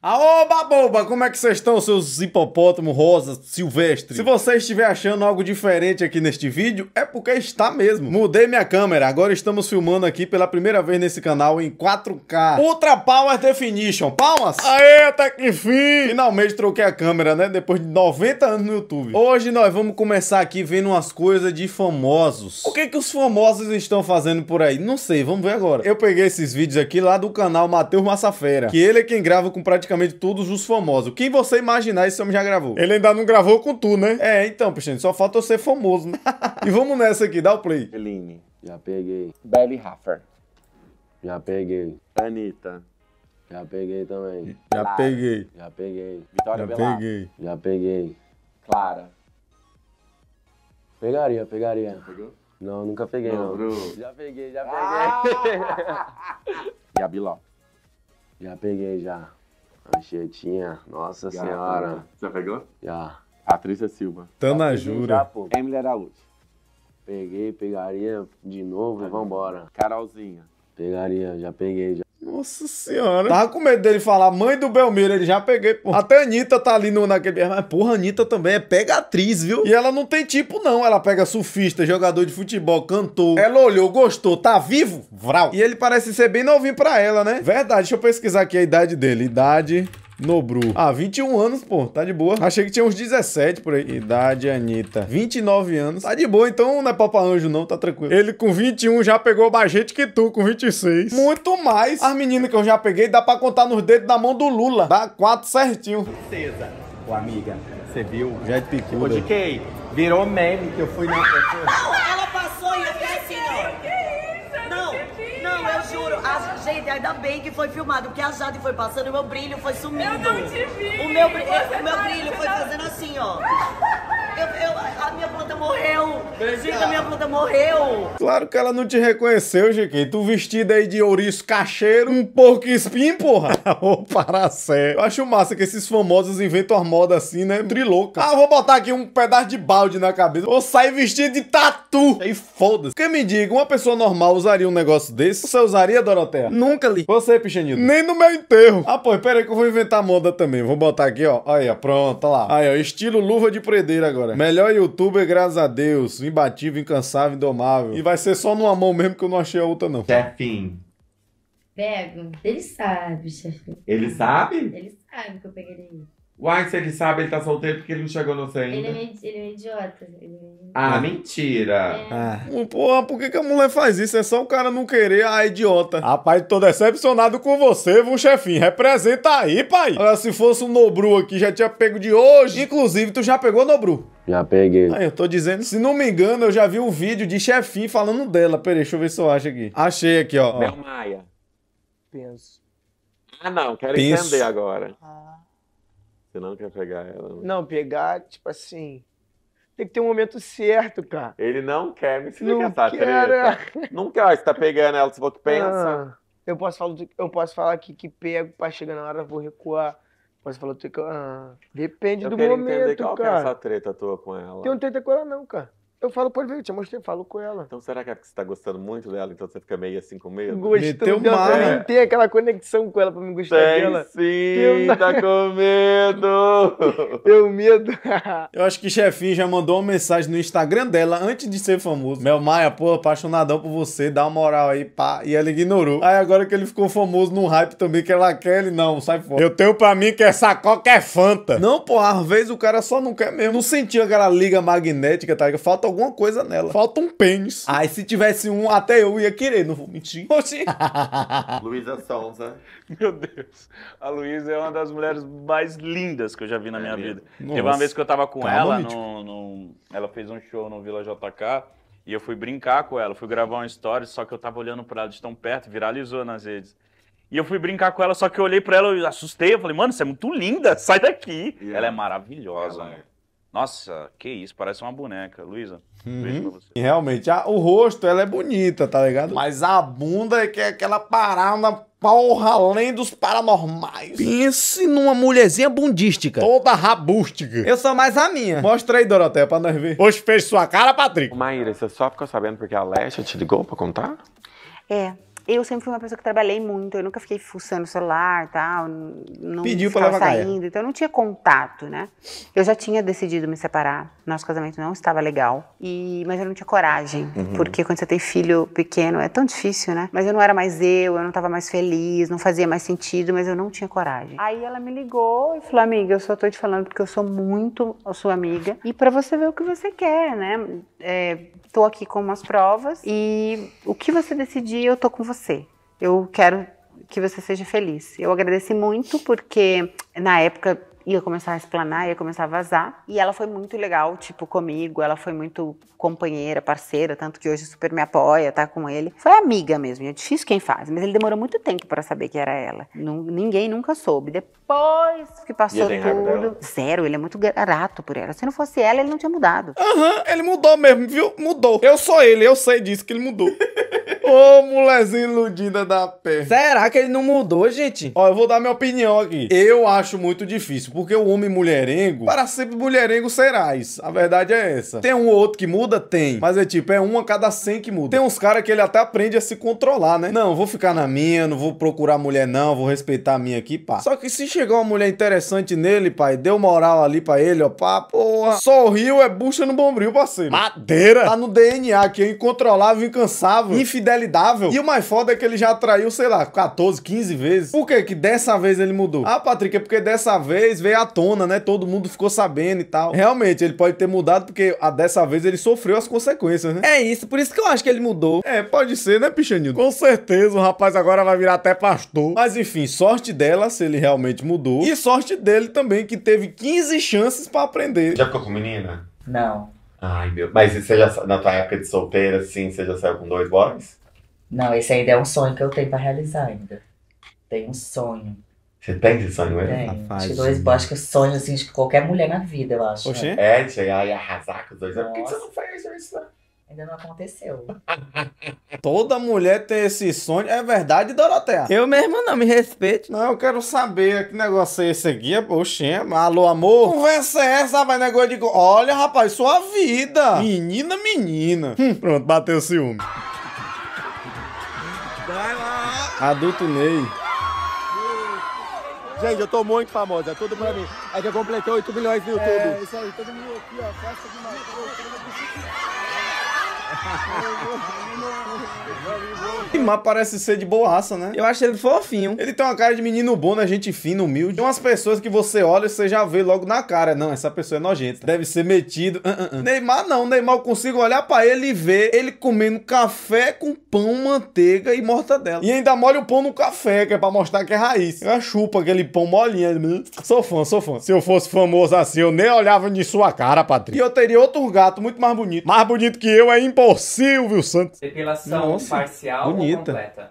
Aoba boba, como é que vocês estão, seus hipopótamo rosa silvestre? Se você estiver achando algo diferente aqui neste vídeo, é porque está mesmo. Mudei minha câmera, agora estamos filmando aqui pela primeira vez nesse canal em 4K. Ultra Power Definition, palmas! Aê, até que fim! Finalmente troquei a câmera, né, depois de 90 anos no YouTube. Hoje nós vamos começar aqui vendo umas coisas de famosos. O que que os famosos estão fazendo por aí? Não sei, vamos ver agora. Eu peguei esses vídeos aqui lá do canal Matheus Massafera, que ele é quem grava com praticamente praticamente todos os famosos. Quem você imaginar, esse homem já gravou. Ele ainda não gravou com tu, né? É, então, Pichinho, só falta eu ser famoso. Né? e vamos nessa aqui, dá o play. Eline, já peguei. Belly Raffer. Já peguei. Anitta. Já peguei também. Já Clara. peguei. Já peguei. Vitória Já peguei. Já peguei. Clara. Pegaria, pegaria. Não pegou? Não, nunca peguei, não. não. Já peguei, já peguei. Ah! a Lopes. Já peguei, já. Anchietinha, nossa senhora. Né? Já pegou? Já. Patrícia Silva. Tana Jura. Já, pô. Emily Araújo. Peguei, pegaria de novo e vambora. Carolzinha. Pegaria, já peguei, já. Nossa senhora. Tava com medo dele falar, mãe do Belmiro, ele já peguei, pô. Até a Anitta tá ali no, naquele. Mas, porra, a Anitta também é pega atriz, viu? E ela não tem tipo, não. Ela pega surfista, jogador de futebol, cantor. Ela olhou, gostou, tá vivo? Vral. E ele parece ser bem novinho pra ela, né? Verdade, deixa eu pesquisar aqui a idade dele. Idade. Nobru. Ah, 21 anos, pô, tá de boa. Achei que tinha uns 17 por aí. Idade Anitta. 29 anos. Tá de boa, então não é Papa Anjo, não, tá tranquilo. Ele com 21 já pegou mais gente que tu, com 26. Muito mais. As meninas que eu já peguei dá pra contar nos dedos da mão do Lula. Dá quatro certinho. Princesa. Ô, amiga, você viu? Já é picuda. de indiquei. Virou meme que eu fui na. Gente, ainda bem que foi filmado, porque a Jade foi passando, o meu brilho foi sumindo. Eu não te vi. O meu, o meu tá brilho foi fazendo assim, ó a minha planta morreu! Gente, a minha planta morreu! Claro que ela não te reconheceu, Chiquinho. Tu vestida aí de ouriço cacheiro, um porco espinho, porra! Ô, para sério. Eu acho massa que esses famosos inventam as modas assim, né? Trilouca. Ah, vou botar aqui um pedaço de balde na cabeça. Ou sair vestido de tatu! Aí foda-se. que me diga, uma pessoa normal usaria um negócio desse? Você usaria, Dorotea? Nunca li. Você, Pichanito? Nem no meu enterro. Ah, pô, pera aí que eu vou inventar moda também. Vou botar aqui, ó. Aí, ó, pronto, ó tá lá. Aí, ó, estilo luva de predeira agora agora. Melhor youtuber, graças a Deus. Imbatível, incansável, indomável. E vai ser só numa mão mesmo que eu não achei a outra, não. Chefinho. Pego. Ele sabe, chefinho. Ele sabe? Ele sabe que eu peguei ele. O Einstein, ele sabe, ele tá solteiro porque ele não chegou no centro. Ele é ele é idiota. Ele... Ah, ah, mentira. É. Ah. Porra, por que, que a mulher faz isso? É só o cara não querer a ah, idiota. Rapaz, tô decepcionado com você, viu, chefinho? Representa aí, pai. Olha, se fosse um Nobru aqui, já tinha pego de hoje. Inclusive, tu já pegou Nobru? Já peguei. Aí, ah, eu tô dizendo, se não me engano, eu já vi um vídeo de chefinho falando dela. Peraí, deixa eu ver se eu acho aqui. Achei aqui, ó. Mel Maia. Penso. Ah, não, quero Penso. entender agora. Ah. Você não quer pegar ela? Não, né? não pegar, tipo assim. Tem que ter um momento certo, cara. Ele não quer me explicar essa tá, treta. Não quer, você tá pegando ela, você falou que pensa. Ah, eu, posso falar, eu posso falar que, que pego, pra chegar na hora, vou recuar. Posso falar, que, ah, depende eu do momento, cara. Eu quero entender qual cara. é essa treta tua com ela. Tem um treta com ela não, cara. Eu falo, pode ver, eu te mostrei, falo com ela. Então será que é porque você tá gostando muito dela, então você fica meio assim com medo? Gostando dela, eu é. aquela conexão com ela pra me gostar Tem dela. sim, eu... tá com medo! eu medo. eu acho que chefinho já mandou uma mensagem no Instagram dela antes de ser famoso. Mel Maia, pô, apaixonadão por você, dá uma moral aí, pá. E ela ignorou. Aí agora que ele ficou famoso no hype também, que ela quer, ele não, sai fora. Eu tenho pra mim que essa coca é fanta. Não, pô, às vezes o cara só não quer mesmo. Não sentiu aquela liga magnética, tá? Falta alguma coisa nela. Falta um pênis. Ai, se tivesse um, até eu ia querer, não vou mentir. Oxi. Luísa Sonza. Meu Deus. A Luísa é uma das mulheres mais lindas que eu já vi na é minha vida. Nossa. Teve uma vez que eu tava com Calma, tá ela, no, no, ela fez um show no Vila JK. E eu fui brincar com ela, fui gravar uma story só que eu tava olhando pra ela de tão perto, viralizou nas redes. E eu fui brincar com ela, só que eu olhei para ela, eu assustei, eu falei, mano, você é muito linda, sai daqui. Yeah. Ela é maravilhosa. Ela é. Né? Nossa, que isso, parece uma boneca. Luísa, uhum. beijo pra uhum. você. Realmente, a, ah, o rosto, ela é bonita, tá ligado? Mas a bunda é que é aquela parada porra além dos paranormais. Pense numa mulherzinha bundística. Toda rabústica. Eu sou mais a minha. Mostra aí, Doroteia, pra nós ver. Hoje fez sua cara, Patrick. Maíra, você só ficou sabendo porque a Alexia te ligou pra contar? É, eu sempre fui uma pessoa que trabalhei muito, eu nunca fiquei fuçando celular e tal, não Pediu ficava pra saindo, então eu não tinha contato, né? Eu já tinha decidido me separar, nosso casamento não estava legal, e, mas eu não tinha coragem, uhum. porque quando você tem filho pequeno é tão difícil, né? Mas eu não era mais eu, eu não estava mais feliz, não fazia mais sentido, mas eu não tinha coragem. Aí ela me ligou e falou, amiga, eu só tô te falando porque eu sou muito a sua amiga, e para você ver o que você quer, né? É, tô aqui com umas provas, e o que você decidir, eu tô com você você. Eu quero que você seja feliz. Eu agradeci muito porque na época ia começar a explanar, ia começar a vazar. E ela foi muito legal, tipo, comigo. Ela foi muito companheira, parceira, tanto que hoje super me apoia, tá com ele. Foi amiga mesmo, é difícil quem faz, mas ele demorou muito tempo para saber que era ela. ninguém nunca soube. Depois que passou tudo. Zero, ele é muito grato por ela. Se não fosse ela, ele não tinha mudado. Aham, uhum, ele mudou mesmo, viu? Mudou. Eu sou ele, eu sei disso que ele mudou. Ô, mulherzinha iludida da pé. Será que ele não mudou, gente? Ó, eu vou dar minha opinião aqui. Eu acho muito difícil, porque o homem mulherengo, para sempre mulherengo serás. A verdade é essa. Tem um ou outro que muda? Tem. Mas é tipo, é um a cada 100 que muda. Tem uns caras que ele até aprende a se controlar, né? Não, vou ficar na minha, não vou procurar mulher não, vou respeitar a minha aqui, pá. Só que se chegar uma mulher interessante nele, pai, deu moral ali pra ele, ó, pá, porra. Sorriu é bucha no bombril, parceiro. Madeira! Tá no DNA que é incontrolável, incansável. Infidelidade e o mais foda é que ele já atraiu, sei lá, 14, 15 vezes. Por que que dessa vez ele mudou? Ah, Patrick, é porque dessa vez veio à tona, né? Todo mundo ficou sabendo e tal. Realmente, ele pode ter mudado porque a dessa vez ele sofreu as consequências, né? É isso, por isso que eu acho que ele mudou. É, pode ser, né, Pichanildo? Com certeza, o rapaz agora vai virar até pastor. Mas enfim, sorte dela se ele realmente mudou. E sorte dele também, que teve 15 chances para aprender. Já ficou com menina? Não. Ai, meu. Mas você já, na tua época de solteira, sim. você já saiu com dois boys? Não, esse ainda é um sonho que eu tenho pra realizar ainda. Tem um sonho. Você tem esse sonho, é? Tenho. Fase, dois, né? acho que o sonho assim, de qualquer mulher na vida, eu acho. Oxê? É, de chegar e arrasar com os dois. Nossa. É, por que você não faz isso? Né? Ainda não aconteceu. Toda mulher tem esse sonho. É verdade, Dorotea? Eu mesmo não, me respeite. Não, eu quero saber que negócio é esse aqui. Oxê, alô, amor. Conversa é essa, vai negócio de... Olha, rapaz, sua vida. Hum. Menina, menina. Hum, pronto, bateu o ciúme. Vai lá. Adulto Ney. Gente, eu tô muito famosa, é tudo pra mim. É que eu completei 8 milhões no YouTube. É, isso aí, todo mundo aqui, ó, festa de uma... Neymar parece ser de boaça, né? Eu acho ele fofinho. Ele tem uma cara de menino bom, né? Gente fina, humilde. Tem umas pessoas que você olha e você já vê logo na cara. Não, essa pessoa é nojenta. Deve ser metido. Uh, uh, uh. Neymar não. Neymar eu consigo olhar pra ele e ver ele comendo café com pão, manteiga e mortadela. E ainda molha o pão no café, que é pra mostrar que é raiz. Eu chupa aquele pão molinho. Né? Sou fã, sou fã. Se eu fosse famoso assim, eu nem olhava de sua cara, Patrícia. E eu teria outro gato muito mais bonito. Mais bonito que eu é impossível por Silvio Santos. Depilação Nossa, parcial bonita. ou completa?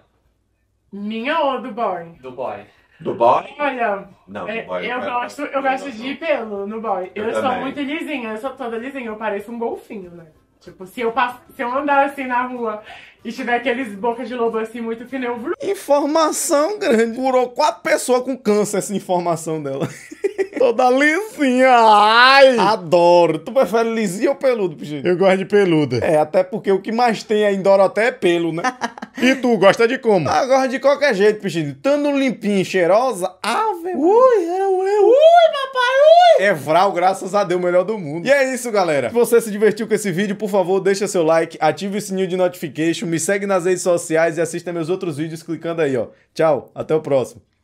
Minha ou do boy? Do boy. Do boy? Olha, não, é, do boy, eu, gosto, eu gosto não, de não. pelo no boy. Eu, eu sou também. muito lisinha, eu sou toda lisinha, eu pareço um golfinho, né? Tipo, se eu, passo, se eu andar assim na rua e tiver aqueles bocas de lobo assim muito fino, eu... Informação grande. Curou quatro pessoas com câncer essa informação dela. Toda lisinha. Ai! Adoro. Tu prefere lisinha ou peludo, Pichinho? Eu gosto de peluda. É, até porque o que mais tem aí em Doroté é pelo, né? e tu gosta de como? Ah, eu gosto de qualquer jeito, Pichinho. Tanto limpinha e cheirosa. Ave. Ui, era um eu. Ui, papai, ui! É Vral, graças a Deus, o melhor do mundo. E é isso, galera. Se você se divertiu com esse vídeo, por favor, deixa seu like, ative o sininho de notification, me segue nas redes sociais e assista meus outros vídeos clicando aí, ó. Tchau, até o próximo.